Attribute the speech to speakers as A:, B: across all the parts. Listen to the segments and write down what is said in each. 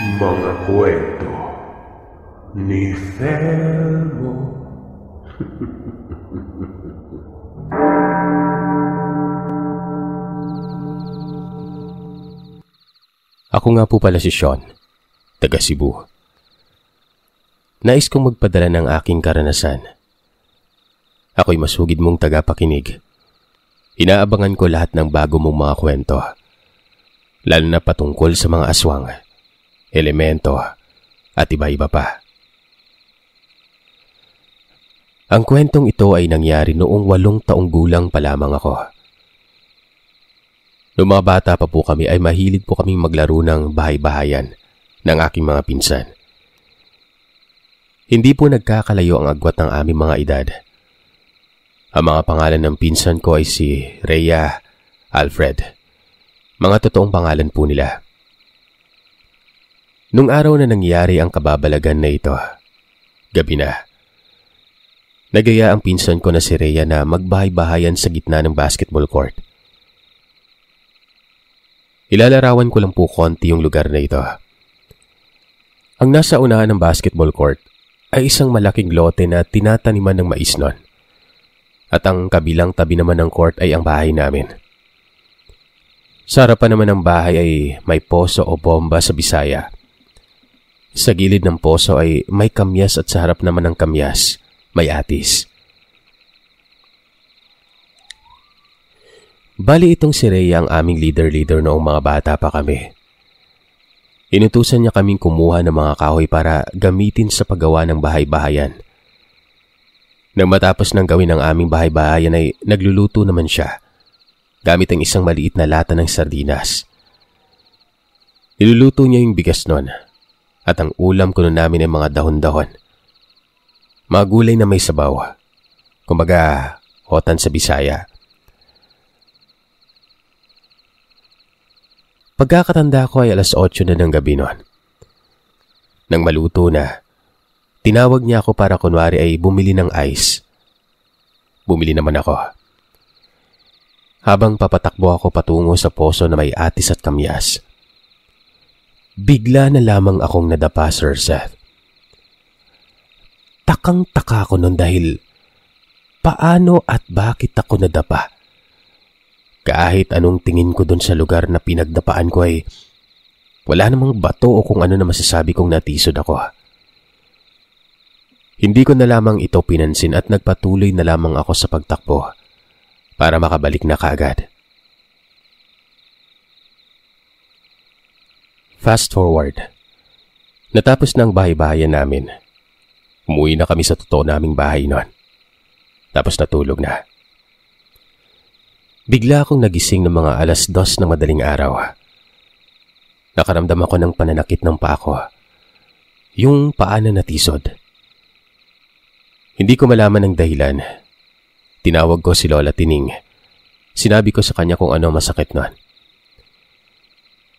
A: mga kwento ni Thelmo. Ako nga po pala si Sean, taga Cebu. Nais kong magpadala ng aking karanasan. Ako'y masugid mong tagapakinig. Inaabangan ko lahat ng bago mong mga kwento. Lalo na patungkol sa mga aswang. Aswang elemento at iba-iba pa. Ang kwentong ito ay nangyari noong walong taong gulang pa lamang ako. Noong mga bata pa po kami ay mahilig po kaming maglaro ng bahay-bahayan ng aking mga pinsan. Hindi po nagkakalayo ang agwat ng aming mga edad. Ang mga pangalan ng pinsan ko ay si Rhea, Alfred. Mga totoong pangalan po nila. Nung araw na nangyari ang kababalagan na ito, gabi na. Nagaya ang pinsan ko na si Rhea na magbahay-bahayan sa gitna ng basketball court. Ilalarawan ko lang po konti yung lugar na ito. Ang nasa unahan ng basketball court ay isang malaking lote na tinataniman ng mais nun. At ang kabilang tabi naman ng court ay ang bahay namin. Sa harapan naman ng bahay ay may poso o bomba sa Bisaya sa gilid ng poso ay may kamyas at sa harap naman ng kamyas may atis. Bali itong si Rhea ang aming leader-leader noong mga bata pa kami. Inutusan niya kaming kumuha ng mga kahoy para gamitin sa paggawa ng bahay-bahayan. Nang matapos ng gawin ng aming bahay-bahayan ay nagluluto naman siya gamit ang isang maliit na lata ng sardinas. Niluluto niya yung bigas noon at ang ulam kuno namin ay mga dahon-dahon. Mga gulay na may sabaw. Kumbaga, hotan sa Bisaya. Pagkakatanda ko ay alas 8 na ng gabi noon. Nang maluto na, tinawag niya ako para kunwari ay bumili ng ice. Bumili naman ako. Habang papatakbo ako patungo sa poso na may atis at kamyas, Bigla na lamang akong nadapa, Sir Seth. Takang-taka ko nun dahil paano at bakit ako nadapa? Kahit anong tingin ko dun sa lugar na pinagdapaan ko ay wala namang bato o kung ano na masasabi kong natisod ako. Ah. Hindi ko na lamang ito pinansin at nagpatuloy na lamang ako sa pagtakbo para makabalik na kaagad. Fast forward. Natapos na ang bahay-bahayan namin. Umuwi na kami sa totoo naming bahay noon. Tapos natulog na. Bigla akong nagising ng mga alas dos ng madaling araw. Nakaramdam ako ng pananakit ng paa ko. Yung paa na natisod. Hindi ko malaman ang dahilan. Tinawag ko si Lola Tining. Sinabi ko sa kanya kung ano masakit noon.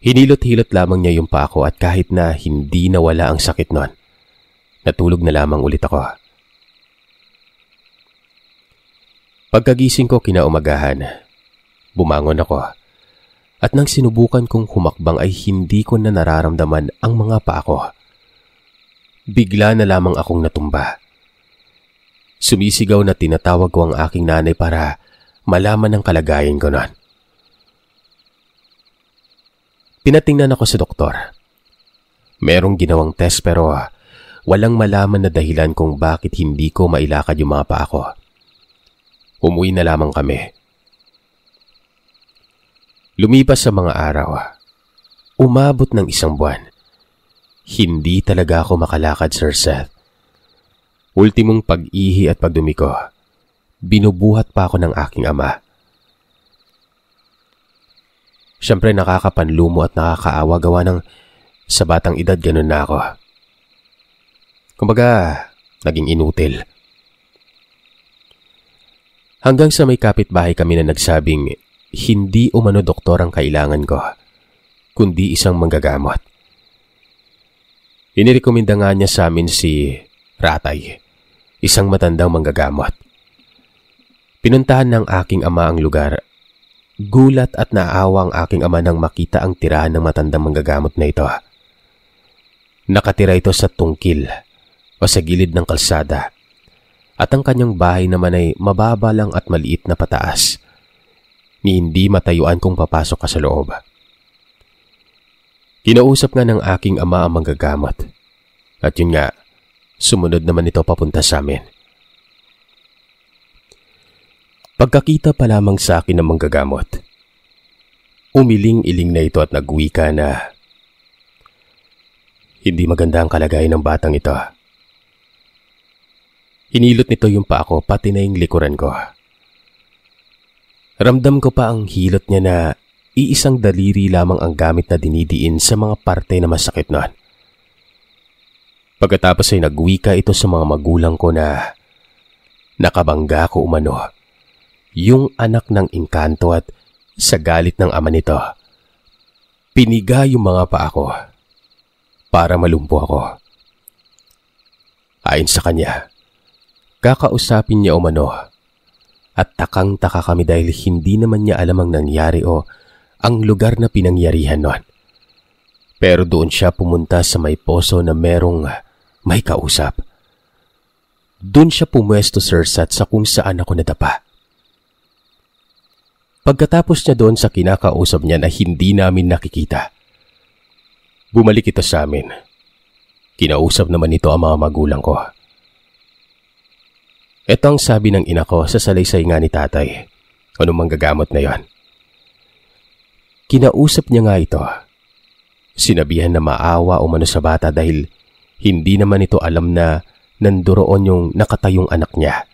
A: Hinilot-hilot lamang niya yung pako at kahit na hindi nawala ang sakit nun, natulog na lamang ulit ako. Pagkagising ko kinaumagahan, bumangon ako. At nang sinubukan kong humakbang ay hindi ko na nararamdaman ang mga pako. Bigla na lamang akong natumba. Sumisigaw na tinatawag ko ang aking nanay para malaman ang kalagayan ko nun. Pinatingnan ako sa doktor. Merong ginawang test pero ah, walang malaman na dahilan kung bakit hindi ko mailakad yung mga paa ko. Umuwi na lamang kami. Lumipas sa mga araw. Ah. Umabot ng isang buwan. Hindi talaga ako makalakad, Sir Seth. Ultimong pag-ihi at pagdumi ko, binubuhat pa ako ng aking ama. Siyempre nakakapanlumo at nakakaawa gawa ng sa batang edad ganun na ako. Kumbaga, naging inutil. Hanggang sa may kapitbahay kami na nagsabing hindi umano doktor ang kailangan ko, kundi isang manggagamot. Inirekomenda nga niya sa amin si Ratay, isang matandang manggagamot. Pinuntahan ng aking ama ang lugar Gulat at naawang aking ama nang makita ang tirahan ng matandang manggagamot na ito. Nakatira ito sa tungkil o sa gilid ng kalsada at ang kanyang bahay naman ay mababa lang at maliit na pataas ni hindi matayuan kung papasok ka sa loob. Kinausap nga ng aking ama ang manggagamot at yun nga, sumunod naman ito papunta sa amin. Pagkakita pa lamang sa akin ng manggagamot. Umiling-iling na ito at nagwika na hindi maganda ang kalagayan ng batang ito. Inilot nito yung pa ako pati na yung likuran ko. Ramdam ko pa ang hilot niya na iisang daliri lamang ang gamit na dinidiin sa mga parte na masakit noon. Pagkatapos ay nagwika ito sa mga magulang ko na nakabangga ko umano yung anak ng inkanto at sa galit ng ama nito. Piniga yung mga paa ko para malumpo ako. Ayon sa kanya, kakausapin niya umano at takang-taka kami dahil hindi naman niya alam ang nangyari o ang lugar na pinangyarihan noon. Pero doon siya pumunta sa may poso na merong may kausap. Doon siya pumwesto sir Sat sa kung saan ako natapa. Pagkatapos niya doon sa kinakausap niya na hindi namin nakikita. Bumalik ito sa amin. Kinausap naman nito ang mga magulang ko. Ito ang sabi ng ina ko sa salaysay nga ni tatay. Ano mang gagamot na yon. Kinausap niya nga ito. Sinabihan na maawa umano sa bata dahil hindi naman ito alam na nanduroon yung nakatayong anak niya.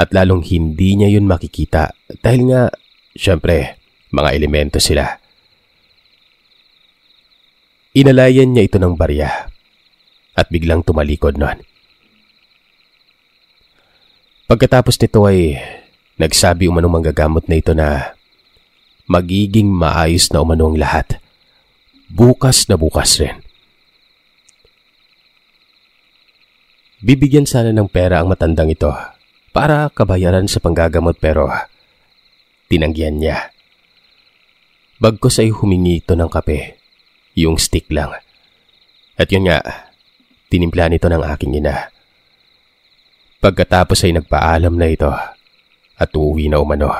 A: At lalong hindi niya yun makikita dahil nga Siyempre, mga elemento sila. Inalayan niya ito ng barya at biglang tumalikod noon. Pagkatapos nito ay nagsabi umanong manggagamot na ito na magiging maayos na umanong lahat. Bukas na bukas rin. Bibigyan sana ng pera ang matandang ito para kabayaran sa panggagamot pero tinanggihan niya. Bagkos ay humingi ito ng kape, yung stick lang. At yun nga, tinimpla nito ng aking ina. Pagkatapos ay nagpaalam na ito at uuwi na umano.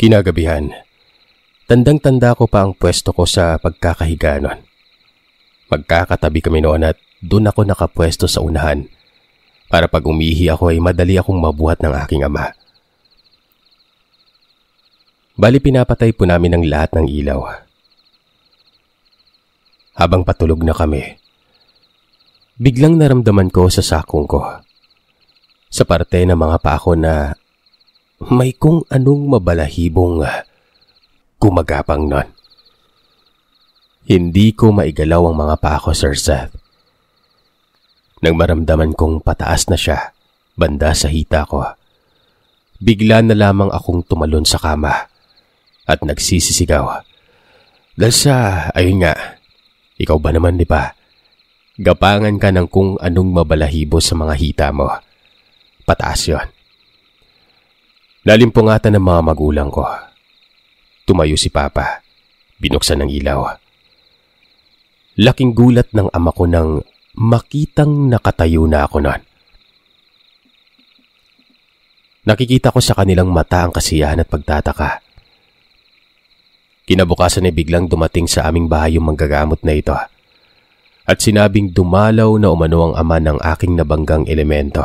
A: Kinagabihan, tandang-tanda ko pa ang pwesto ko sa pagkakahiga nun. Magkakatabi kami noon at doon ako nakapwesto sa unahan para pag umihi ako ay madali akong mabuhat ng aking ama. Bali pinapatay po namin ang lahat ng ilaw. Habang patulog na kami, biglang naramdaman ko sa sakong ko. Sa parte ng mga pako na may kung anong mabalahibong gumagapang nun. Hindi ko maigalaw ang mga pako, Sir Seth nang maramdaman kong pataas na siya banda sa hita ko. Bigla na lamang akong tumalon sa kama at nagsisisigaw. Dahil sa, ayun nga, ikaw ba naman di ba? Gapangan ka ng kung anong mabalahibo sa mga hita mo. Pataas yon. Nalimpungatan ng mga magulang ko. Tumayo si Papa. Binuksan ng ilaw. Laking gulat ng ama ko nang makitang nakatayo na ako noon. Nakikita ko sa kanilang mata ang kasiyahan at pagtataka. Kinabukasan ay biglang dumating sa aming bahay yung manggagamot na ito. At sinabing dumalaw na umano ang ama ng aking nabanggang elemento.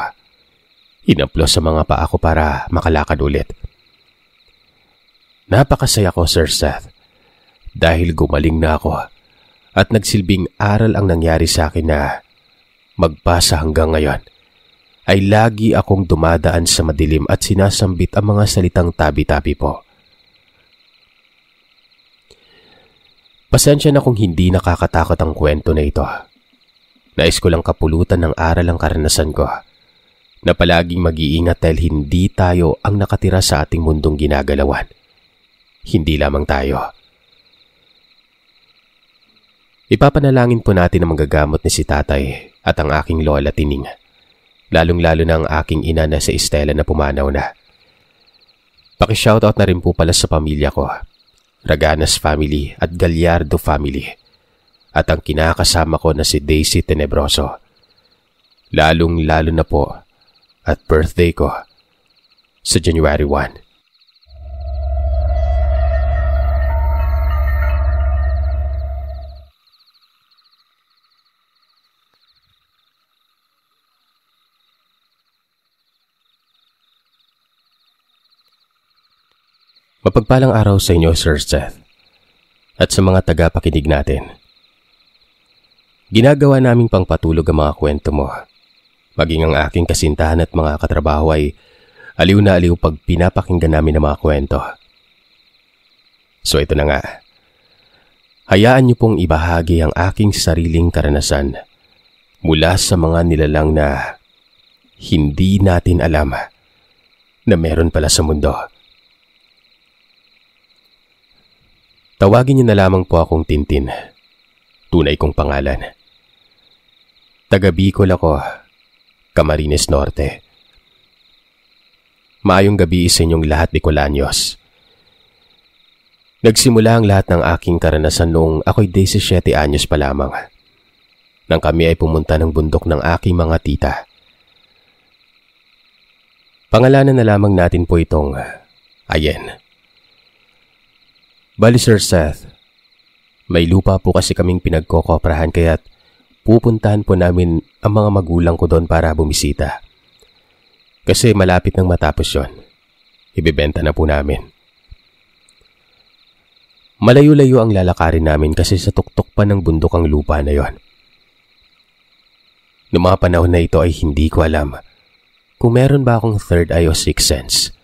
A: Inaplos sa mga paa ko para makalakad ulit. Napakasaya ko, Sir Seth. Dahil gumaling na ako at nagsilbing aral ang nangyari sa akin na magpasa hanggang ngayon ay lagi akong dumadaan sa madilim at sinasambit ang mga salitang tabi-tabi po. Pasensya na kung hindi nakakatakot ang kwento na ito. Nais ko lang kapulutan ng aral ang karanasan ko na palaging mag-iingat dahil hindi tayo ang nakatira sa ating mundong ginagalawan. Hindi lamang tayo Ipapanalangin po natin ang manggagamot ni si tatay at ang aking lola tining. Lalong-lalo na ang aking ina na si Estela na pumanaw na. Paki-shoutout na rin po pala sa pamilya ko. Raganas family at Gallardo family. At ang kinakasama ko na si Daisy Tenebroso. Lalong-lalo na po at birthday ko sa January 1. Mapagpalang araw sa inyo, Sir Seth, at sa mga tagapakinig natin. Ginagawa naming pangpatulog ang mga kwento mo. Maging ang aking kasintahan at mga katrabaho ay aliw na aliw pag pinapakinggan namin ang mga kwento. So ito na nga. Hayaan niyo pong ibahagi ang aking sariling karanasan mula sa mga nilalang na hindi natin alam na meron pala sa mundo. Tawagin niyo na lamang po akong Tintin. Tunay kong pangalan. Taga Bicol ako, Camarines Norte. Maayong gabi sa inyong lahat, Bicolanios. Nagsimula ang lahat ng aking karanasan noong ako'y 17 anyos pa lamang. Nang kami ay pumunta ng bundok ng aking mga tita. Pangalanan na lamang natin po itong Ayen. Ayen. Bali Sir Seth, may lupa po kasi kaming pinagkokoprahan kaya't pupuntahan po namin ang mga magulang ko doon para bumisita. Kasi malapit nang matapos yon. Ibebenta na po namin. Malayo-layo ang lalakarin namin kasi sa tuktok pa ng bundok ang lupa na yon. Noong mga panahon na ito ay hindi ko alam kung meron ba akong third eye o sixth sense.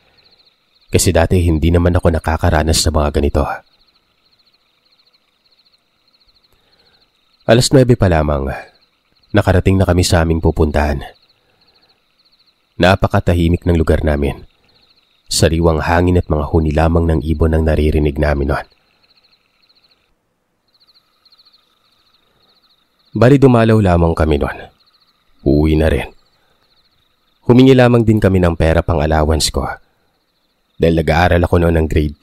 A: Kasi dati hindi naman ako nakakaranas sa mga ganito. Alas 9 pa lamang, nakarating na kami sa aming pupuntahan. Napakatahimik ng lugar namin. Sariwang hangin at mga huni lamang ng ibon ang naririnig namin noon. Bali dumalaw lamang kami noon. Uuwi na rin. Humingi lamang din kami ng pera pang allowance ko dahil nag-aaral ako noon ng grade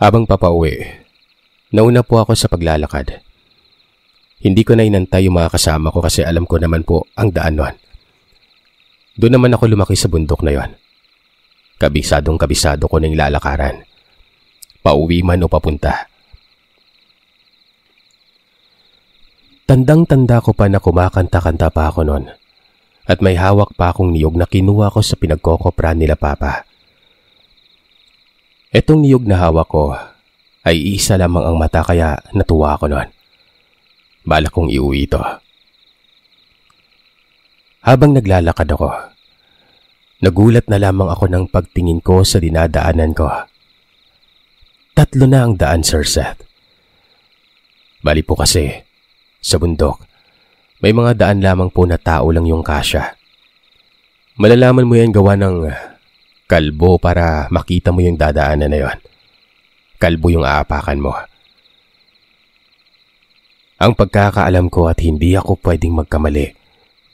A: 10. Habang papauwi, nauna po ako sa paglalakad. Hindi ko na inantay yung mga kasama ko kasi alam ko naman po ang daan noon. Doon naman ako lumaki sa bundok na yon. Kabisadong kabisado ko ng lalakaran. Pauwi man o papunta. Tandang-tanda ko pa na kumakanta-kanta pa ako noon at may hawak pa akong niyog na kinuha ko sa pinagkokopra nila Papa. Etong niyog na hawak ko ay isa lamang ang mata kaya natuwa ako noon. Balak kong iuwi ito. Habang naglalakad ako, nagulat na lamang ako ng pagtingin ko sa dinadaanan ko. Tatlo na ang daan, Sir Seth. Bali po kasi, sa bundok, may mga daan lamang po na tao lang yung kasya. Malalaman mo yan gawa ng ah, kalbo para makita mo yung dadaanan na yon. Kalbo yung aapakan mo. Ang pagkakaalam ko at hindi ako pwedeng magkamali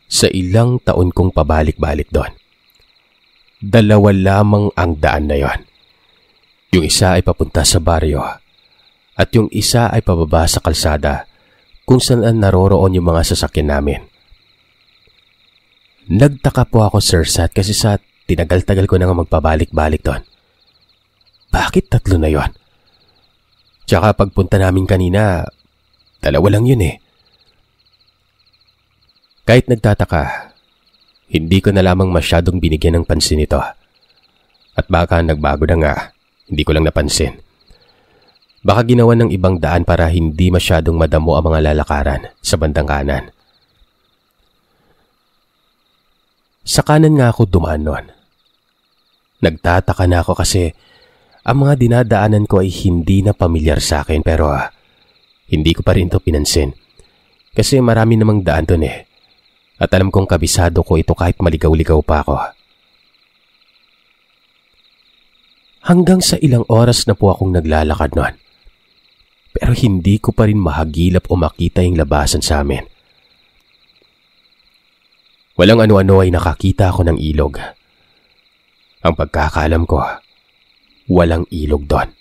A: sa ilang taon kong pabalik-balik doon. Dalawa lamang ang daan na yon. Yung isa ay papunta sa baryo at yung isa ay pababa sa kalsada kung saan naroroon yung mga sasakyan namin. Nagtaka po ako Sir Sat kasi sa tinagal-tagal ko nang magpabalik-balik doon. Bakit tatlo na yon? Tsaka pagpunta namin kanina, dalawa lang yun eh. Kahit nagtataka, hindi ko na lamang masyadong binigyan ng pansin ito. At baka nagbago na nga, hindi ko lang napansin. Baka ginawa ng ibang daan para hindi masyadong madamo ang mga lalakaran sa bandang kanan. Sa kanan nga ako dumaan noon. Nagtataka na ako kasi ang mga dinadaanan ko ay hindi na pamilyar sa akin pero ah, hindi ko pa rin ito pinansin. Kasi marami namang daan doon eh. At alam kong kabisado ko ito kahit maligaw-ligaw pa ako. Hanggang sa ilang oras na po akong naglalakad noon pero hindi ko pa rin mahagilap o makita yung labasan sa amin. Walang ano-ano ay nakakita ako ng ilog. Ang pagkakalam ko, walang ilog doon.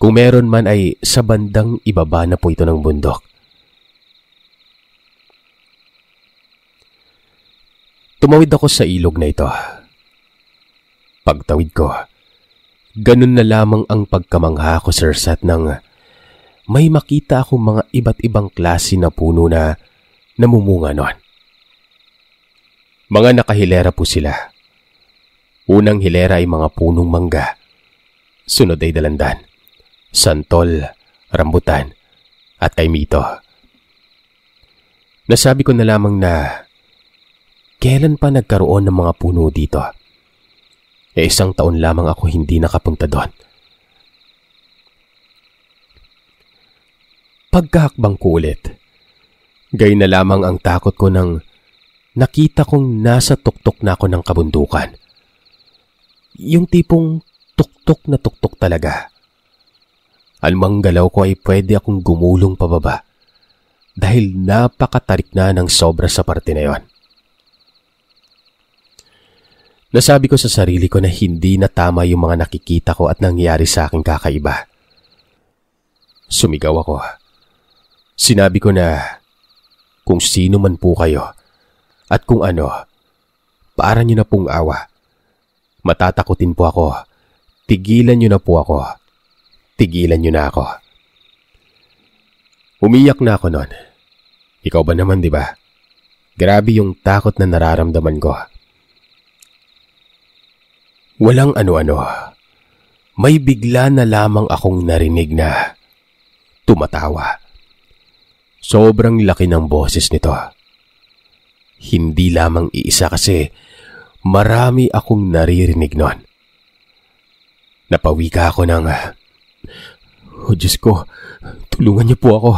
A: Kung meron man ay sa bandang ibaba na po ito ng bundok. Tumawid ako sa ilog na ito. Pagtawid ko, Ganun na lamang ang pagkamangha ko Sir Sat nang may makita akong mga iba't ibang klase na puno na namumunga noon. Mga nakahilera po sila. Unang hilera ay mga punong mangga. Sunod ay dalandan, santol, rambutan, at kaimito. Nasabi ko na lamang na kailan pa nagkaroon ng mga puno dito? E isang taon lamang ako hindi nakapunta doon. Pagkahakbang ko ulit, gay na lamang ang takot ko nang nakita kong nasa tuktok na ako ng kabundukan. Yung tipong tuktok na tuktok talaga. Anumang galaw ko ay pwede akong gumulong pababa dahil napakatarik na ng sobra sa parte na yon. Nasabi ko sa sarili ko na hindi na tama yung mga nakikita ko at nangyari sa akin kakaiba. Sumigaw ako. Sinabi ko na kung sino man po kayo at kung ano, para nyo na pong awa. Matatakutin po ako. Tigilan nyo na po ako. Tigilan nyo na ako. Umiyak na ako noon. Ikaw ba naman, di ba? Grabe yung takot na nararamdaman ko. Walang ano-ano. May bigla na lamang akong narinig na tumatawa. Sobrang laki ng boses nito. Hindi lamang iisa kasi marami akong naririnig noon. Napawika ako ng, O oh, Diyos ko, tulungan niyo po ako.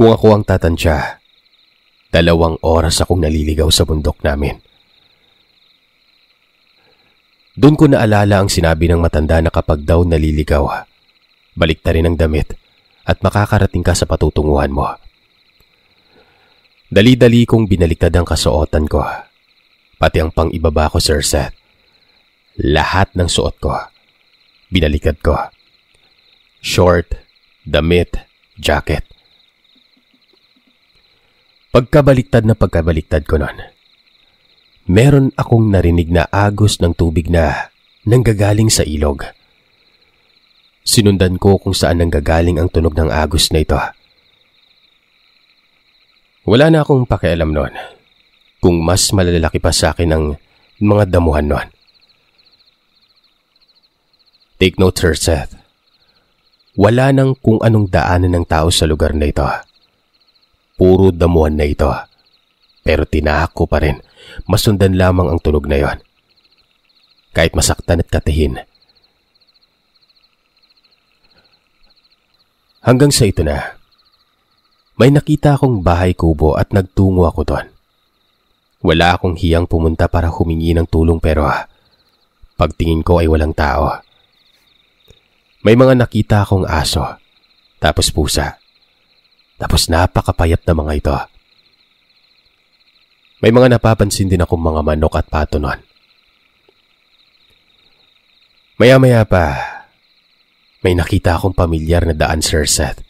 A: Kung ako ang tatansya, dalawang oras akong naliligaw sa bundok namin. Doon ko naalala ang sinabi ng matanda na kapag daw naliligaw, balik rin ang damit at makakarating ka sa patutunguhan mo. Dali-dali kong binaliktad ang kasuotan ko, pati ang pangibaba ko, Sir Seth. Lahat ng suot ko, binaliktad ko. Short, damit, jacket. Pagkabaliktad na pagkabaliktad ko noon, meron akong narinig na agos ng tubig na nanggagaling sa ilog. Sinundan ko kung saan nanggagaling ang tunog ng agos na ito. Wala na akong pakialam noon kung mas malalaki pa sa akin ang mga damuhan noon. Take note, Sir Seth. Wala nang kung anong daanan ng tao sa lugar na ito. Puro damuhan na ito. Pero tinahak ko pa rin masundan lamang ang tulog na yon. Kahit masaktan at katihin. Hanggang sa ito na, may nakita akong bahay kubo at nagtungo ako doon. Wala akong hiyang pumunta para humingi ng tulong pero ah, pagtingin ko ay walang tao. May mga nakita akong aso, tapos pusa, tapos napakapayat na mga ito. May mga napapansin din akong mga manok at pato noon. Maya-maya pa, may nakita akong pamilyar na daan, Sir Seth.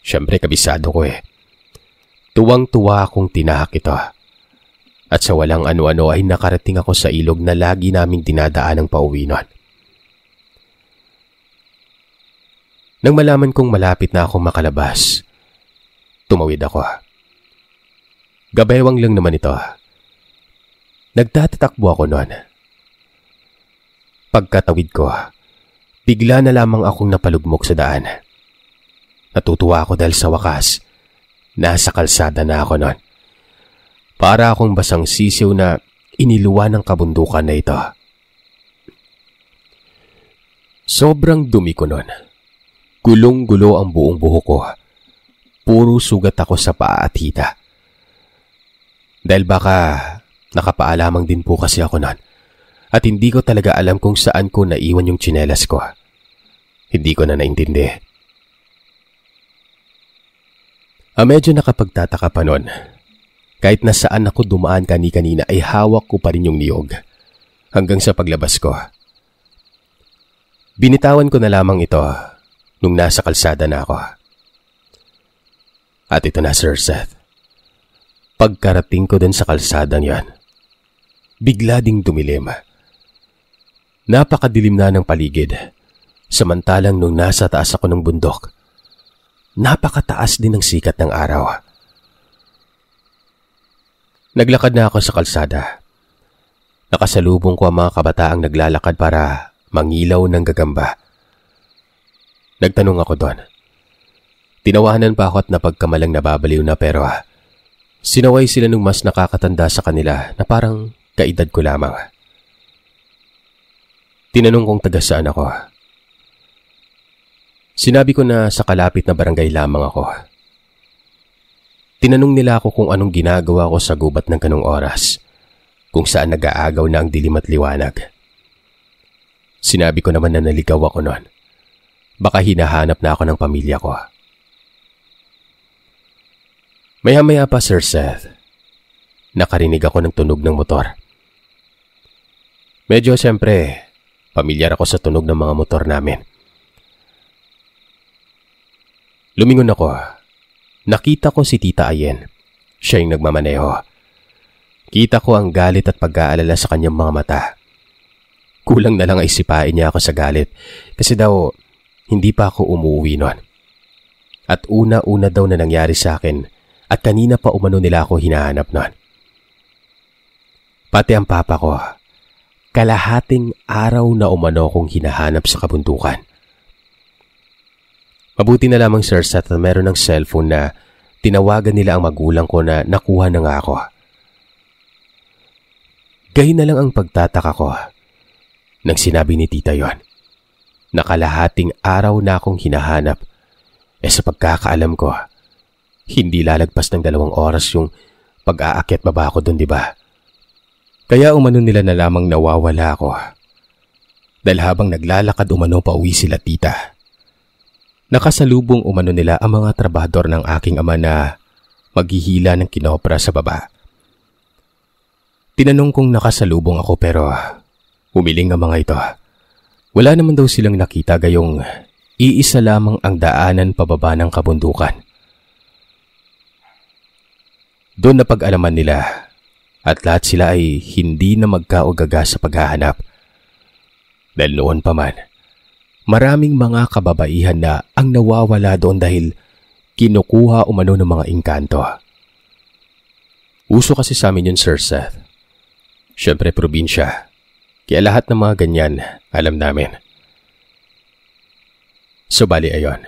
A: Siyempre, kabisado ko eh. Tuwang-tuwa akong tinahak ito. At sa walang ano-ano ay nakarating ako sa ilog na lagi naming dinadaan ng pauwi nun. Nang malaman kong malapit na akong makalabas, tumawid ako. Gabaywang lang naman ito. Nagtatatakbo ako noon. Pagkatawid ko, bigla na lamang akong napalugmok sa daan. Natutuwa ako dahil sa wakas, nasa kalsada na ako noon. Para akong basang sisiw na iniluwa ng kabundukan na ito. Sobrang dumi ko noon. Gulong-gulo ang buong buho ko. Puro sugat ako sa paa at hita. Dahil baka nakapaalamang din po kasi ako noon. At hindi ko talaga alam kung saan ko naiwan yung tsinelas ko. Ah. Hindi ko na naintindi. Ah, medyo nakapagtataka pa noon. Kahit nasaan ako dumaan kani-kanina ay hawak ko pa rin yung niyog. Hanggang sa paglabas ko. Binitawan ko na lamang ito nung nasa kalsada na ako. At ito na Sir Seth. Pagkarating ko din sa kalsadang yan, bigla ding dumilim. Napakadilim na ng paligid, samantalang nung nasa taas ako ng bundok, napakataas din ng sikat ng araw. Naglakad na ako sa kalsada. Nakasalubong ko ang mga kabataang naglalakad para mangilaw ng gagamba. Nagtanong ako doon. Tinawanan pa ako at napagkamalang nababaliw na pero ah, Sinaway sila ng mas nakakatanda sa kanila na parang kaedad ko lamang. Tinanong kong taga saan ako. Sinabi ko na sa kalapit na barangay lamang ako. Tinanong nila ako kung anong ginagawa ko sa gubat ng ganong oras, kung saan nag-aagaw na ang dilim at liwanag. Sinabi ko naman na naligaw ako noon. Baka hinahanap na ako ng pamilya ko. Maya-maya pa Sir Seth, nakarinig ako ng tunog ng motor. Medyo siyempre, pamilyar ako sa tunog ng mga motor namin. Lumingon ako. Nakita ko si Tita Ayen. Siya yung nagmamaneho. Kita ko ang galit at pag-aalala sa kanyang mga mata. Kulang na lang ay sipain niya ako sa galit kasi daw hindi pa ako umuwi noon. At una-una daw na nangyari sa akin at kanina pa umano nila ako hinahanap noon. Pati ang papa ko, kalahating araw na umano kong hinahanap sa kabundukan. Mabuti na lamang sir sa meron ng cellphone na tinawagan nila ang magulang ko na nakuha na nga ako. Gayon na lang ang pagtataka ko nang sinabi ni tita yon. Nakalahating araw na akong hinahanap. e sa pagkakaalam ko, hindi lalagpas ng dalawang oras yung pag-aakyat baba ako dun, di ba? Kaya umano nila na lamang nawawala ako. Dahil habang naglalakad umano pa uwi sila tita. Nakasalubong umano nila ang mga trabador ng aking ama na maghihila ng kinopra sa baba. Tinanong kong nakasalubong ako pero umiling ang mga ito. Wala naman daw silang nakita gayong iisa lamang ang daanan pababa ng kabundukan. Doon na pag-alaman nila at lahat sila ay hindi na magkaogaga sa paghahanap. Dahil noon pa man, maraming mga kababaihan na ang nawawala doon dahil kinukuha umano ng mga inkanto. Uso kasi sa amin yun, Sir Seth. Siyempre, probinsya. Kaya lahat ng mga ganyan, alam namin. So, bali ayon.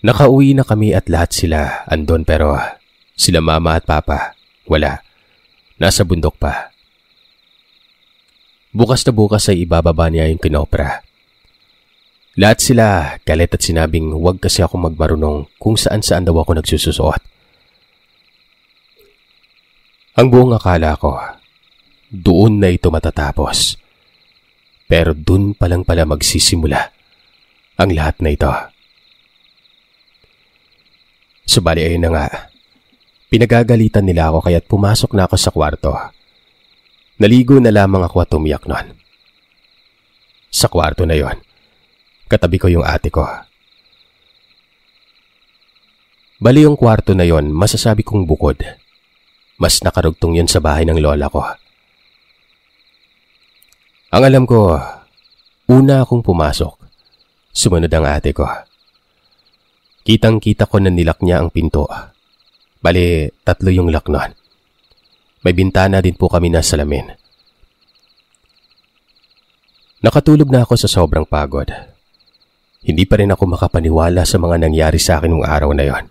A: Nakauwi na kami at lahat sila andon pero sila mama at papa, wala. Nasa bundok pa. Bukas na bukas ay ibababa niya yung kinopra. Lahat sila galit at sinabing huwag kasi ako magmarunong kung saan saan daw ako nagsususuot. Ang buong akala ko, doon na ito matatapos. Pero doon palang pala magsisimula ang lahat na ito. Subali ayun na nga, Pinagagalitan nila ako kaya't pumasok na ako sa kwarto. Naligo na lamang ako at umiyak noon. Sa kwarto na yon, katabi ko yung ate ko. Bali yung kwarto na yon, masasabi kong bukod. Mas nakarugtong yon sa bahay ng lola ko. Ang alam ko, una akong pumasok. Sumunod ang ate ko. Kitang-kita ko na nilak niya ang pinto. Bali, tatlo yung lock nun. May bintana din po kami na salamin. Nakatulog na ako sa sobrang pagod. Hindi pa rin ako makapaniwala sa mga nangyari sa akin nung araw na yon.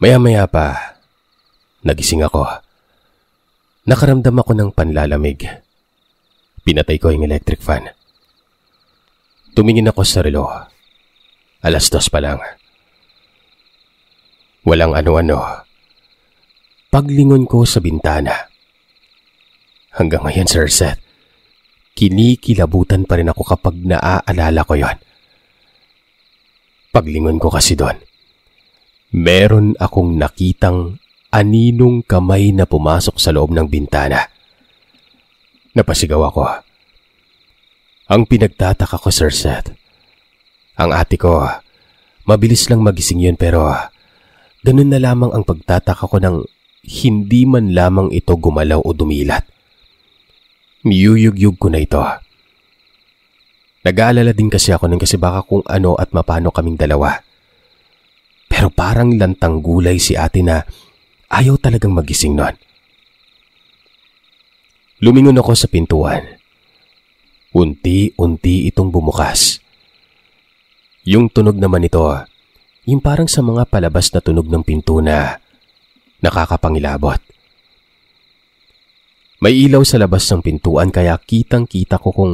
A: Maya-maya pa, nagising ako. Nakaramdam ako ng panlalamig. Pinatay ko yung electric fan. Tumingin ako sa relo. Alas dos pa lang. Walang ano-ano. Paglingon ko sa bintana. Hanggang ngayon, Sir Seth, kinikilabutan pa rin ako kapag naaalala ko yon. Paglingon ko kasi doon, meron akong nakitang aninong kamay na pumasok sa loob ng bintana. Napasigaw ako. Ang pinagtataka ko, Sir Seth. Ang ate ko, mabilis lang magising yun pero Ganun na lamang ang pagtataka ko ng hindi man lamang ito gumalaw o dumilat. Niyuyugyug ko na ito. Ah. Nag-aalala din kasi ako ng kasi baka kung ano at mapano kaming dalawa. Pero parang lantang gulay si ate na ayaw talagang magising nun. Lumingon ako sa pintuan. Unti-unti itong bumukas. Yung tunog naman nito ah, yung parang sa mga palabas na tunog ng pinto na nakakapangilabot. May ilaw sa labas ng pintuan kaya kitang kita ko kung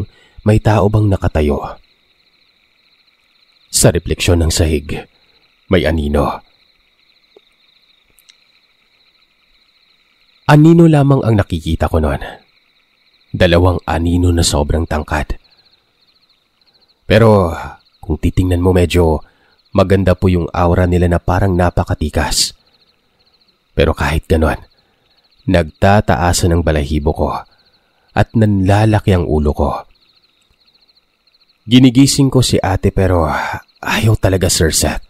A: may tao bang nakatayo. Sa refleksyon ng sahig, may anino. Anino lamang ang nakikita ko noon. Dalawang anino na sobrang tangkad. Pero kung titingnan mo medyo Maganda po yung aura nila na parang napakatikas. Pero kahit ganon, nagtataasan ang balahibo ko at nanlalaki ang ulo ko. Ginigising ko si ate pero ayaw talaga Sir Seth.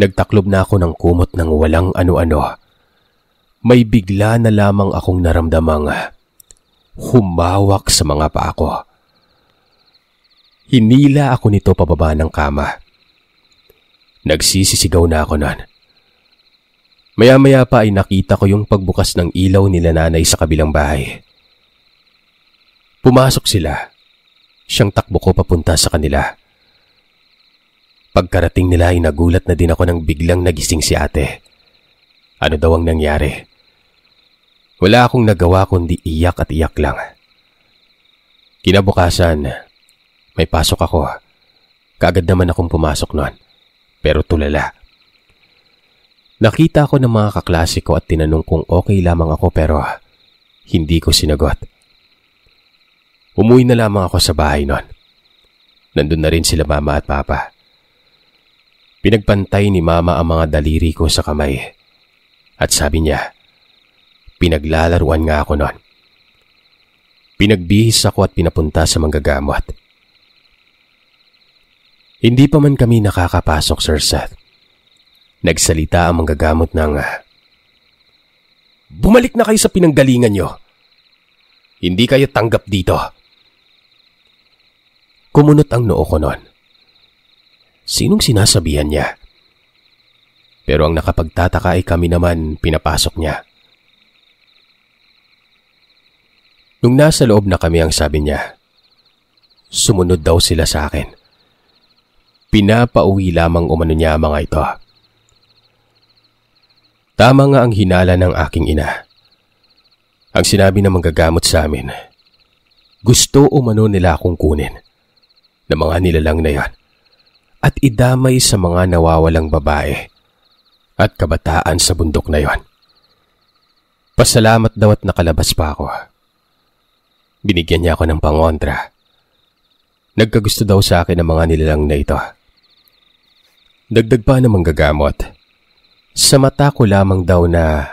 A: Nagtaklob na ako ng kumot ng walang ano-ano. May bigla na lamang akong naramdamang humawak sa mga paa ko. Hinila ako nito pababa ng kama. Nagsisisigaw na ako noon. Maya-maya pa ay nakita ko yung pagbukas ng ilaw nila nanay sa kabilang bahay. Pumasok sila. Siyang takbo ko papunta sa kanila. Pagkarating nila ay nagulat na din ako nang biglang nagising si ate. Ano daw ang nangyari? Wala akong nagawa kundi iyak at iyak lang. Kinabukasan, may pasok ako. Kagad naman akong pumasok noon pero tulala. Nakita ko ng mga kaklase ko at tinanong kung okay lamang ako pero hindi ko sinagot. Umuwi na lamang ako sa bahay noon. Nandun na rin sila mama at papa. Pinagpantay ni mama ang mga daliri ko sa kamay. At sabi niya, pinaglalaruan nga ako noon. Pinagbihis ako at pinapunta sa manggagamot. Hindi pa man kami nakakapasok, Sir Seth. Nagsalita ang manggagamot ng... Bumalik na kayo sa pinanggalingan nyo. Hindi kayo tanggap dito. Kumunot ang noo ko noon. Sinong sinasabihan niya? Pero ang nakapagtataka ay kami naman pinapasok niya. Nung nasa loob na kami ang sabi niya, sumunod daw sila sa akin. Pinapauwi lamang umano niya mga ito. Tama nga ang hinala ng aking ina. Ang sinabi ng manggagamot sa amin, gusto umano nila akong kunin na mga nilalang na yan at idamay sa mga nawawalang babae at kabataan sa bundok na yon. Pasalamat daw at nakalabas pa ako. Binigyan niya ako ng pangontra. Nagkagusto daw sa akin ang mga nilalang na ito. Dagdag pa namang manggagamot. Sa mata ko lamang daw na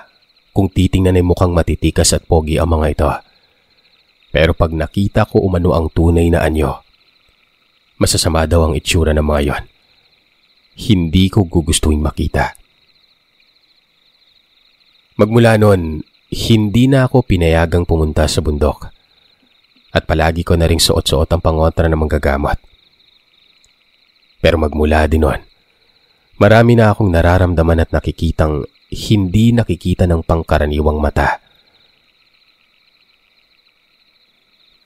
A: kung titingnan ay mukhang matitikas at pogi ang mga ito. Pero pag nakita ko umano ang tunay na anyo, masasama daw ang itsura ng mga yon. Hindi ko gugustuhin makita. Magmula noon, hindi na ako pinayagang pumunta sa bundok at palagi ko na ring suot-suot ang pangontra ng manggagamot. Pero magmula din noon, Marami na akong nararamdaman at nakikitang hindi nakikita ng pangkaraniwang mata.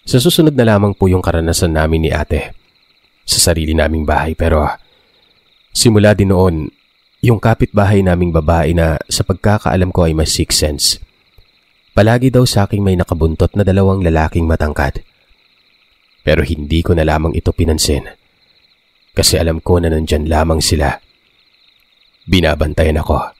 A: Sa susunod na lamang po yung karanasan namin ni ate sa sarili naming bahay pero simula din noon yung kapitbahay naming babae na sa pagkakaalam ko ay may sixth sense. Palagi daw sa akin may nakabuntot na dalawang lalaking matangkad. Pero hindi ko na lamang ito pinansin. Kasi alam ko na nandyan lamang sila Binabantayan ako.